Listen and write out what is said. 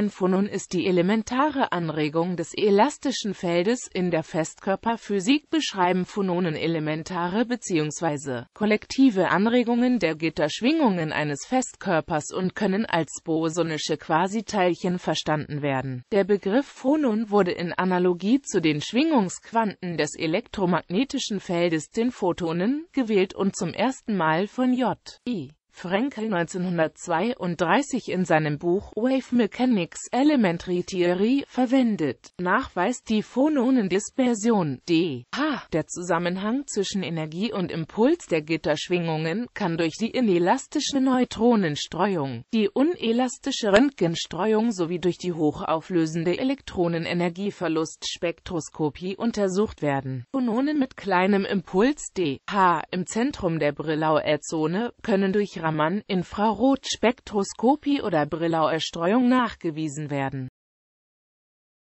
Ein Phonon ist die elementare Anregung des elastischen Feldes in der Festkörperphysik beschreiben Phononen elementare bzw. kollektive Anregungen der Gitterschwingungen eines Festkörpers und können als bosonische Quasiteilchen verstanden werden. Der Begriff Phonon wurde in Analogie zu den Schwingungsquanten des elektromagnetischen Feldes den Photonen gewählt und zum ersten Mal von J. I. Frankel 1932 in seinem Buch Wave Mechanics Elementary Theory verwendet, nachweist die Phononendispersion (dH). Der Zusammenhang zwischen Energie und Impuls der Gitterschwingungen kann durch die inelastische Neutronenstreuung, die unelastische Röntgenstreuung sowie durch die hochauflösende Elektronenenergieverlustspektroskopie untersucht werden. Phononen mit kleinem Impuls (dH) im Zentrum der Brillouin-Zone können durch Inframann, Infrarotspektroskopie oder Brillouerstreuung nachgewiesen werden